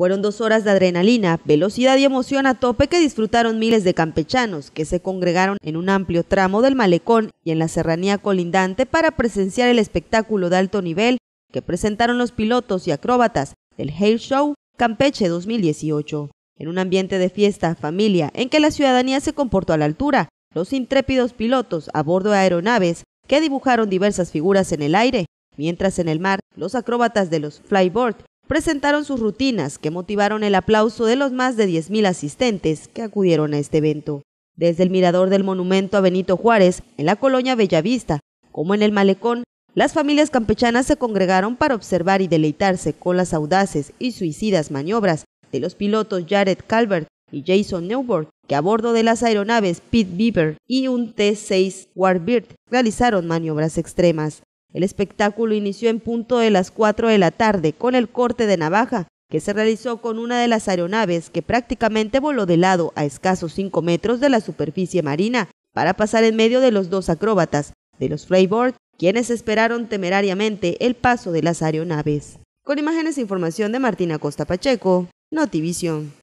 Fueron dos horas de adrenalina, velocidad y emoción a tope que disfrutaron miles de campechanos que se congregaron en un amplio tramo del malecón y en la serranía colindante para presenciar el espectáculo de alto nivel que presentaron los pilotos y acróbatas del Hail Show Campeche 2018. En un ambiente de fiesta, familia, en que la ciudadanía se comportó a la altura, los intrépidos pilotos a bordo de aeronaves que dibujaron diversas figuras en el aire, mientras en el mar los acróbatas de los flyboard presentaron sus rutinas que motivaron el aplauso de los más de 10.000 asistentes que acudieron a este evento. Desde el mirador del monumento a Benito Juárez, en la colonia Bellavista, como en el malecón, las familias campechanas se congregaron para observar y deleitarse con las audaces y suicidas maniobras de los pilotos Jared Calvert y Jason Newbert, que a bordo de las aeronaves Pete Beaver y un T-6 Warbird realizaron maniobras extremas. El espectáculo inició en punto de las 4 de la tarde con el corte de navaja que se realizó con una de las aeronaves que prácticamente voló de lado a escasos 5 metros de la superficie marina para pasar en medio de los dos acróbatas, de los Freiburg, quienes esperaron temerariamente el paso de las aeronaves. Con imágenes e información de Martina Costa Pacheco, Notivision.